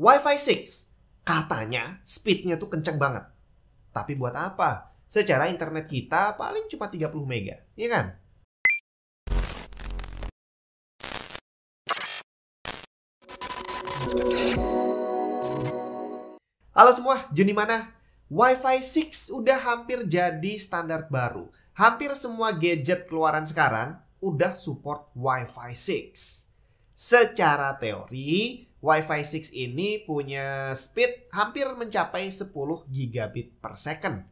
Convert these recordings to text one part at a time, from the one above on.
Wi-Fi 6 katanya speednya tuh kenceng banget. Tapi buat apa? Secara internet kita paling cuma 30 mega, iya kan? Halo semua, Juni mana? Wi-Fi 6 udah hampir jadi standar baru. Hampir semua gadget keluaran sekarang udah support Wi-Fi 6. Secara teori, Wi-Fi 6 ini punya speed hampir mencapai 10 gigabit per second.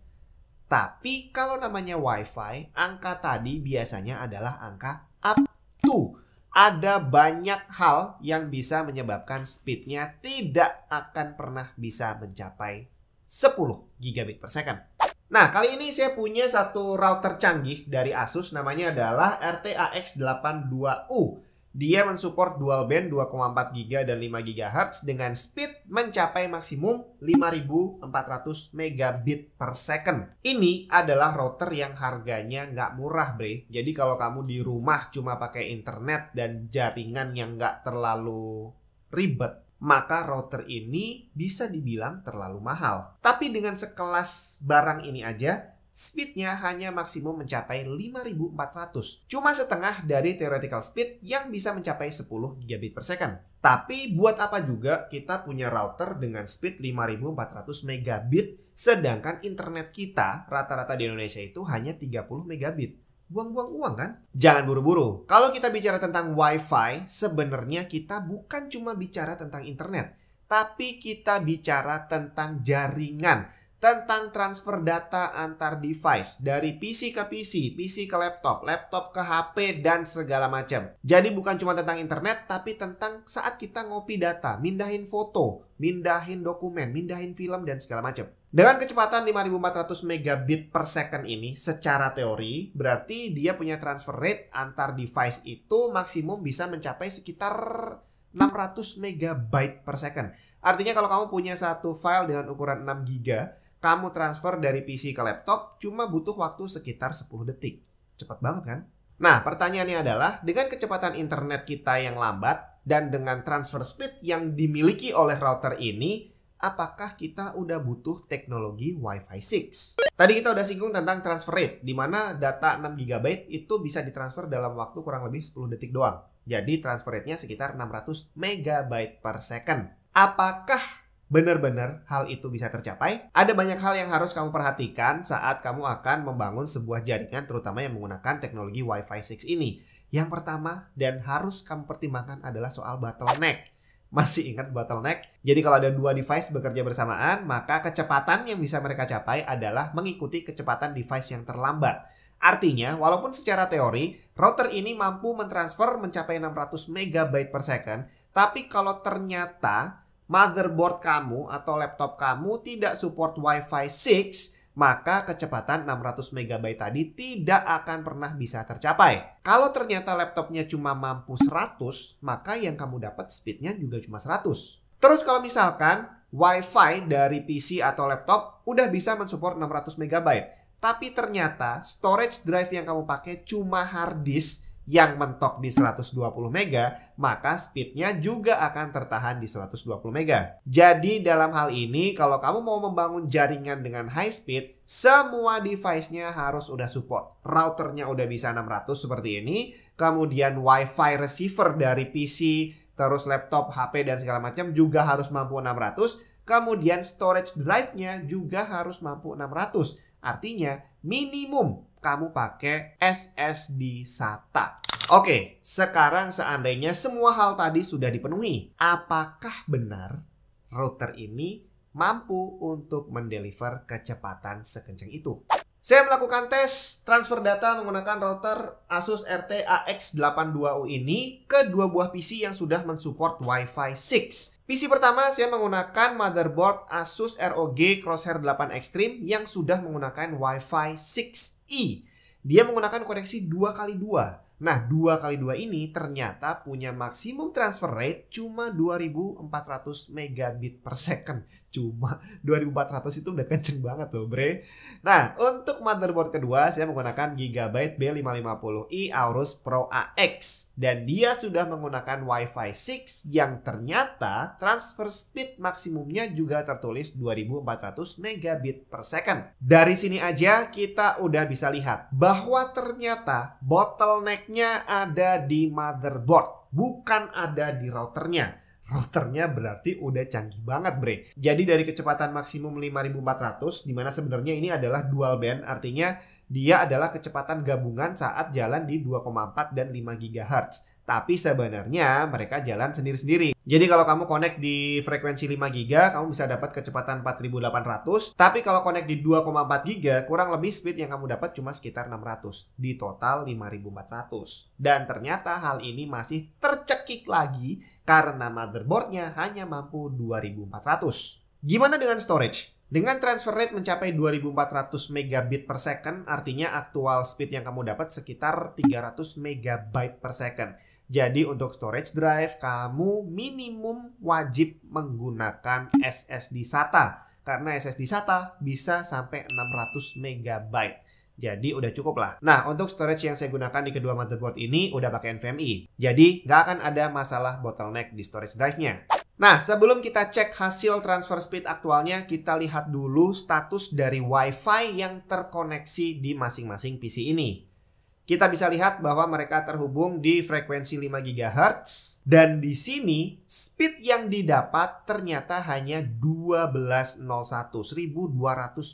Tapi kalau namanya Wi-Fi, angka tadi biasanya adalah angka up to. Ada banyak hal yang bisa menyebabkan speednya tidak akan pernah bisa mencapai 10 gigabit per second. Nah, kali ini saya punya satu router canggih dari Asus namanya adalah RTAX82U. Dia mensupport dual band 2,4 GHz dan 5 GHz dengan speed mencapai maksimum 5400 megabit per second. Ini adalah router yang harganya nggak murah bre. Jadi kalau kamu di rumah cuma pakai internet dan jaringan yang nggak terlalu ribet, maka router ini bisa dibilang terlalu mahal. Tapi dengan sekelas barang ini aja, speednya hanya maksimum mencapai 5400, cuma setengah dari theoretical speed yang bisa mencapai 10 gigabit per second. Tapi buat apa juga kita punya router dengan speed 5400 megabit sedangkan internet kita rata-rata di Indonesia itu hanya 30 megabit. Buang-buang uang kan? Jangan buru-buru. Kalau kita bicara tentang WiFi, sebenarnya kita bukan cuma bicara tentang internet, tapi kita bicara tentang jaringan tentang transfer data antar device dari PC ke PC, PC ke laptop, laptop ke HP dan segala macam. Jadi bukan cuma tentang internet tapi tentang saat kita ngopi data, mindahin foto, mindahin dokumen, mindahin film dan segala macam. Dengan kecepatan 5400 megabit per second ini secara teori berarti dia punya transfer rate antar device itu maksimum bisa mencapai sekitar 600 megabyte per second. Artinya kalau kamu punya satu file dengan ukuran 6 giga kamu transfer dari PC ke laptop cuma butuh waktu sekitar 10 detik. Cepat banget kan? Nah, pertanyaannya adalah dengan kecepatan internet kita yang lambat dan dengan transfer speed yang dimiliki oleh router ini, apakah kita udah butuh teknologi Wi-Fi 6? Tadi kita udah singgung tentang transfer rate, di mana data 6 GB itu bisa ditransfer dalam waktu kurang lebih 10 detik doang. Jadi transfer rate-nya sekitar 600 MB per second. Apakah benar-benar hal itu bisa tercapai, ada banyak hal yang harus kamu perhatikan saat kamu akan membangun sebuah jaringan terutama yang menggunakan teknologi Wi-Fi 6 ini. Yang pertama dan harus kamu pertimbangkan adalah soal bottleneck. Masih ingat bottleneck? Jadi kalau ada dua device bekerja bersamaan, maka kecepatan yang bisa mereka capai adalah mengikuti kecepatan device yang terlambat. Artinya, walaupun secara teori, router ini mampu mentransfer mencapai 600 MB per second, tapi kalau ternyata motherboard kamu atau laptop kamu tidak support Wi-Fi 6, maka kecepatan 600 MB tadi tidak akan pernah bisa tercapai. Kalau ternyata laptopnya cuma mampu 100, maka yang kamu dapat speednya juga cuma 100. Terus kalau misalkan Wi-Fi dari PC atau laptop udah bisa mensupport 600 MB, tapi ternyata storage drive yang kamu pakai cuma hard disk yang mentok di 120 MB, maka speednya juga akan tertahan di 120 MB. Jadi dalam hal ini kalau kamu mau membangun jaringan dengan high speed, semua device-nya harus udah support. Routernya udah bisa 600 seperti ini, kemudian wifi receiver dari PC, terus laptop, HP dan segala macam juga harus mampu 600. Kemudian storage drive-nya juga harus mampu 600. Artinya minimum kamu pakai SSD SATA. Oke, sekarang seandainya semua hal tadi sudah dipenuhi, apakah benar router ini mampu untuk mendeliver kecepatan sekencang itu? Saya melakukan tes transfer data menggunakan router Asus RT AX82U ini ke dua buah PC yang sudah mensupport Wi-Fi 6. PC pertama saya menggunakan motherboard Asus ROG Crosshair 8 Extreme yang sudah menggunakan Wi-Fi 6E. Dia menggunakan koneksi 2x2 Nah, dua kali dua ini ternyata punya maksimum transfer rate cuma 2400 megabit per second. Cuma 2400 itu udah kenceng banget loh, Bre. Nah, untuk motherboard kedua saya menggunakan Gigabyte B550i Aorus Pro AX dan dia sudah menggunakan Wi-Fi 6 yang ternyata transfer speed maksimumnya juga tertulis 2400 megabit per second. Dari sini aja kita udah bisa lihat bahwa ternyata bottleneck ada di motherboard, bukan ada di routernya. Routernya berarti udah canggih banget bre. Jadi dari kecepatan maksimum 5400, dimana sebenarnya ini adalah dual band, artinya dia adalah kecepatan gabungan saat jalan di 2,4 dan 5 GHz tapi sebenarnya mereka jalan sendiri-sendiri. Jadi kalau kamu connect di frekuensi 5 GB, kamu bisa dapat kecepatan 4800, tapi kalau connect di 2,4 GB, kurang lebih speed yang kamu dapat cuma sekitar 600, di total 5400. Dan ternyata hal ini masih tercekik lagi karena motherboardnya hanya mampu 2400. Gimana dengan storage? Dengan transfer rate mencapai 2400 megabit per second, artinya aktual speed yang kamu dapat sekitar 300 megabyte per second. Jadi untuk storage drive kamu minimum wajib menggunakan SSD SATA karena SSD SATA bisa sampai 600 MB. Jadi udah cukup lah. Nah untuk storage yang saya gunakan di kedua motherboard ini udah pakai NVMe. Jadi nggak akan ada masalah bottleneck di storage drive-nya. Nah sebelum kita cek hasil transfer speed aktualnya, kita lihat dulu status dari WiFi yang terkoneksi di masing-masing PC ini kita bisa lihat bahwa mereka terhubung di frekuensi 5 GHz dan di sini speed yang didapat ternyata hanya 1201 1200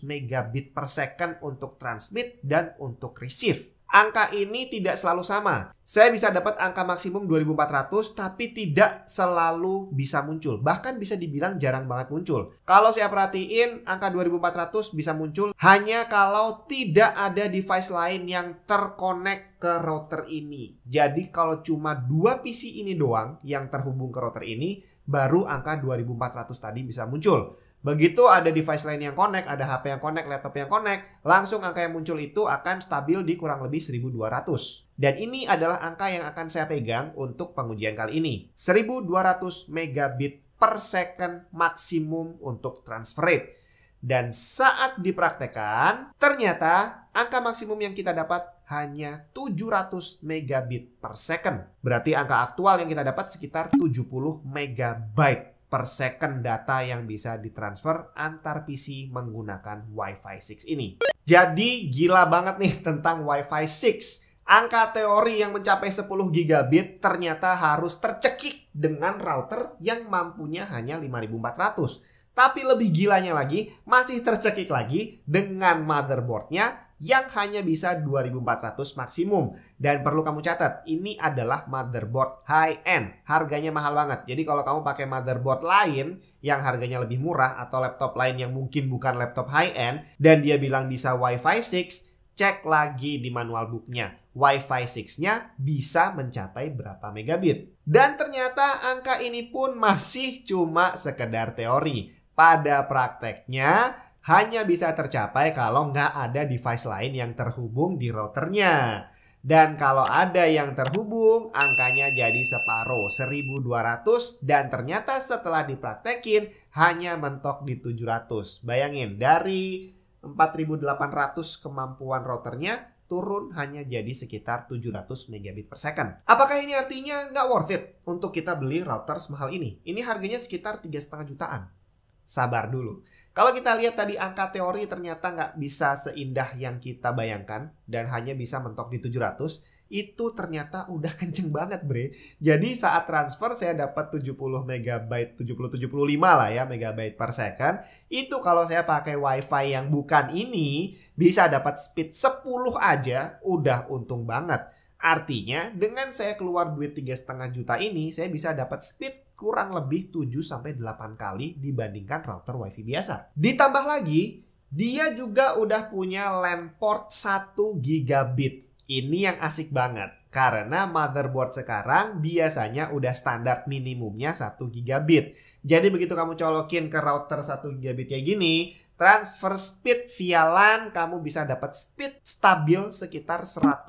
megabit per second untuk transmit dan untuk receive angka ini tidak selalu sama. Saya bisa dapat angka maksimum 2400 tapi tidak selalu bisa muncul. Bahkan bisa dibilang jarang banget muncul. Kalau saya perhatiin angka 2400 bisa muncul hanya kalau tidak ada device lain yang terkonek ke router ini. Jadi kalau cuma dua PC ini doang yang terhubung ke router ini baru angka 2400 tadi bisa muncul. Begitu ada device lain yang connect, ada HP yang connect, laptop yang connect, langsung angka yang muncul itu akan stabil di kurang lebih 1200. Dan ini adalah angka yang akan saya pegang untuk pengujian kali ini. 1200 megabit per second maksimum untuk transfer rate. Dan saat dipraktekan, ternyata angka maksimum yang kita dapat hanya 700 megabit per second. Berarti angka aktual yang kita dapat sekitar 70 megabyte per second data yang bisa ditransfer antar PC menggunakan Wi-Fi 6 ini. Jadi gila banget nih tentang Wi-Fi 6. Angka teori yang mencapai 10 gigabit ternyata harus tercekik dengan router yang mampunya hanya 5400. Tapi lebih gilanya lagi, masih tercekik lagi dengan motherboardnya yang hanya bisa 2400 maksimum. Dan perlu kamu catat, ini adalah motherboard high-end. Harganya mahal banget. Jadi kalau kamu pakai motherboard lain yang harganya lebih murah atau laptop lain yang mungkin bukan laptop high-end dan dia bilang bisa Wi-Fi 6, cek lagi di manual booknya. Wi-Fi 6-nya bisa mencapai berapa megabit. Dan ternyata angka ini pun masih cuma sekedar teori. Pada prakteknya, hanya bisa tercapai kalau nggak ada device lain yang terhubung di routernya. Dan kalau ada yang terhubung, angkanya jadi separuh 1200 dan ternyata setelah dipraktekin hanya mentok di 700. Bayangin dari 4800 kemampuan routernya turun hanya jadi sekitar 700 megabit per second. Apakah ini artinya nggak worth it untuk kita beli router semahal ini? Ini harganya sekitar 3,5 jutaan sabar dulu. Kalau kita lihat tadi angka teori ternyata nggak bisa seindah yang kita bayangkan dan hanya bisa mentok di 700, itu ternyata udah kenceng banget bre. Jadi saat transfer saya dapat 70 MB 70 75 lah ya megabyte per second. Itu kalau saya pakai WiFi yang bukan ini bisa dapat speed 10 aja udah untung banget. Artinya dengan saya keluar duit 3,5 juta ini saya bisa dapat speed kurang lebih 7 8 kali dibandingkan router WiFi biasa. Ditambah lagi, dia juga udah punya LAN port 1 gigabit. Ini yang asik banget karena motherboard sekarang biasanya udah standar minimumnya 1 gigabit. Jadi begitu kamu colokin ke router 1 gigabit kayak gini, transfer speed via LAN kamu bisa dapat speed stabil sekitar 110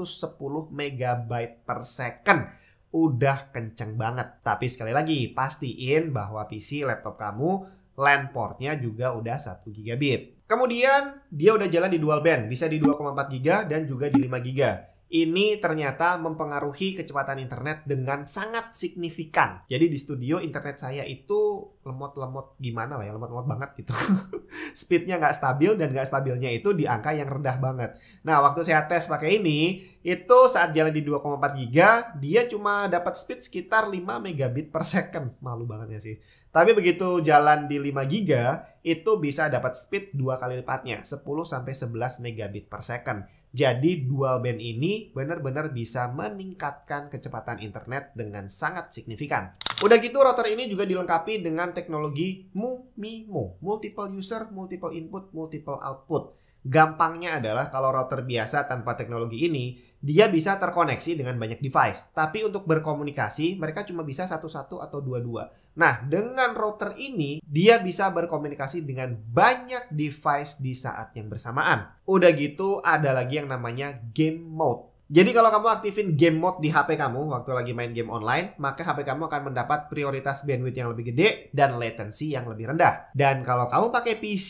megabyte per second udah kenceng banget. Tapi sekali lagi, pastiin bahwa PC laptop kamu LAN portnya juga udah 1 gigabit. Kemudian dia udah jalan di dual band, bisa di 2,4 giga dan juga di 5 giga ini ternyata mempengaruhi kecepatan internet dengan sangat signifikan. Jadi di studio internet saya itu lemot-lemot gimana lah ya, lemot-lemot banget gitu. Speednya nggak stabil dan nggak stabilnya itu di angka yang rendah banget. Nah waktu saya tes pakai ini, itu saat jalan di 2,4 giga, dia cuma dapat speed sekitar 5 megabit per second. Malu banget ya sih. Tapi begitu jalan di 5 giga, itu bisa dapat speed dua kali lipatnya 10 sampai 11 megabit per second. Jadi dual band ini benar-benar bisa meningkatkan kecepatan internet dengan sangat signifikan. Udah gitu router ini juga dilengkapi dengan teknologi MU-MIMO, multiple user, multiple input, multiple output Gampangnya adalah kalau router biasa tanpa teknologi ini, dia bisa terkoneksi dengan banyak device. Tapi untuk berkomunikasi, mereka cuma bisa satu-satu atau dua-dua. Nah, dengan router ini, dia bisa berkomunikasi dengan banyak device di saat yang bersamaan. Udah gitu, ada lagi yang namanya game mode. Jadi kalau kamu aktifin game mode di HP kamu waktu lagi main game online, maka HP kamu akan mendapat prioritas bandwidth yang lebih gede dan latency yang lebih rendah. Dan kalau kamu pakai PC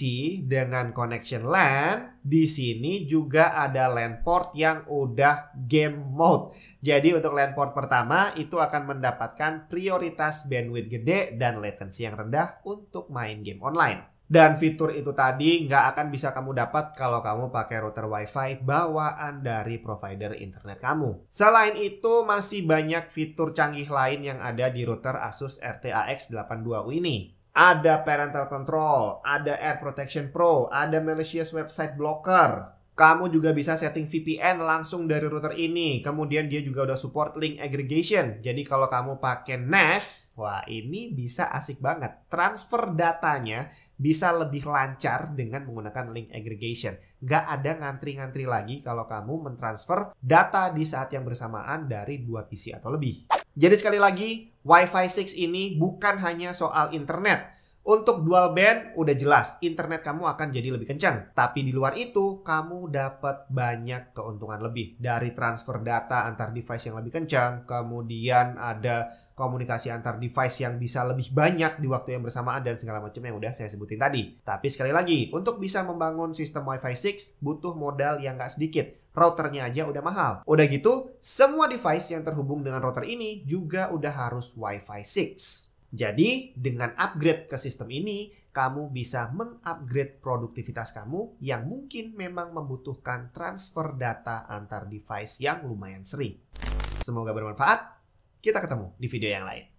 dengan connection LAN, di sini juga ada LAN port yang udah game mode. Jadi untuk LAN port pertama itu akan mendapatkan prioritas bandwidth gede dan latency yang rendah untuk main game online. Dan fitur itu tadi nggak akan bisa kamu dapat kalau kamu pakai router WiFi bawaan dari provider internet kamu. Selain itu, masih banyak fitur canggih lain yang ada di router Asus RTAX82 u ini ada parental control, ada air protection pro, ada malicious website blocker, kamu juga bisa setting VPN langsung dari router ini. Kemudian dia juga udah support link aggregation. Jadi kalau kamu pakai NAS, wah ini bisa asik banget. Transfer datanya bisa lebih lancar dengan menggunakan link aggregation. Nggak ada ngantri-ngantri lagi kalau kamu mentransfer data di saat yang bersamaan dari dua PC atau lebih. Jadi sekali lagi, Wi-Fi 6 ini bukan hanya soal internet, untuk dual band udah jelas internet kamu akan jadi lebih kencang. Tapi di luar itu kamu dapat banyak keuntungan lebih dari transfer data antar device yang lebih kencang, kemudian ada komunikasi antar device yang bisa lebih banyak di waktu yang bersamaan dan segala macam yang udah saya sebutin tadi. Tapi sekali lagi, untuk bisa membangun sistem WiFi 6 butuh modal yang nggak sedikit. Routernya aja udah mahal. Udah gitu, semua device yang terhubung dengan router ini juga udah harus WiFi 6. Jadi, dengan upgrade ke sistem ini, kamu bisa mengupgrade produktivitas kamu yang mungkin memang membutuhkan transfer data antar device yang lumayan sering. Semoga bermanfaat. Kita ketemu di video yang lain.